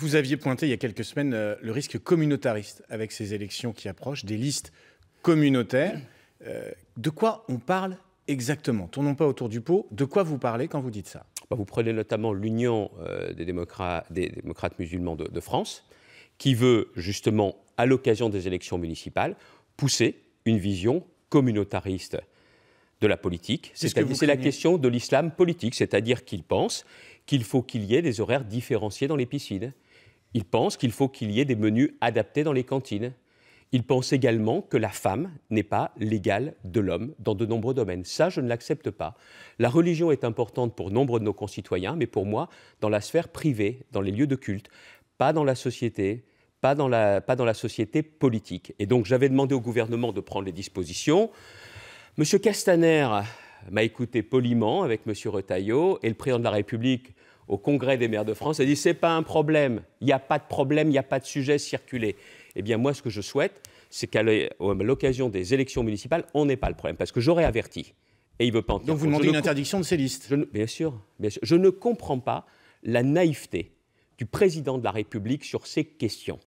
Vous aviez pointé il y a quelques semaines euh, le risque communautariste avec ces élections qui approchent, des listes communautaires. Euh, de quoi on parle exactement Tournons pas autour du pot. De quoi vous parlez quand vous dites ça bah, Vous prenez notamment l'Union euh, des, démocrates, démocrates, musulmans de, France, qui veut justement, à l'occasion des élections municipales, pousser une vision communautariste de la politique. C'est la question de l'islam politique, c'est-à-dire qu'il pense qu'il faut qu'il y ait des horaires différenciés dans les piscines, il pense qu'il faut qu'il y ait des menus adaptés dans les cantines. Il pense également que la femme n'est pas l'égale de l'homme dans de nombreux domaines. Ça, je ne l'accepte pas. La religion est importante pour nombre de nos concitoyens, mais pour moi, dans la sphère privée, dans les lieux de culte, pas dans la société, pas dans la, société politique. Et donc, j'avais demandé au gouvernement de prendre les dispositions. Monsieur Castaner m'a écouté poliment avec Monsieur Retailleau et le président de la République au Congrès des maires de France, et dit c'est pas un problème, il n'y a pas de problème, il n'y a pas de sujet circulé. Eh bien, moi, ce que je souhaite, c'est qu'à l'occasion des élections municipales, on n'ait pas le problème, parce que j'aurais averti. Et il veut pas en Donc vous demandez une interdiction de ces listes bien, sûr, bien sûr. Je ne comprends pas la naïveté du président de la République sur ces questions.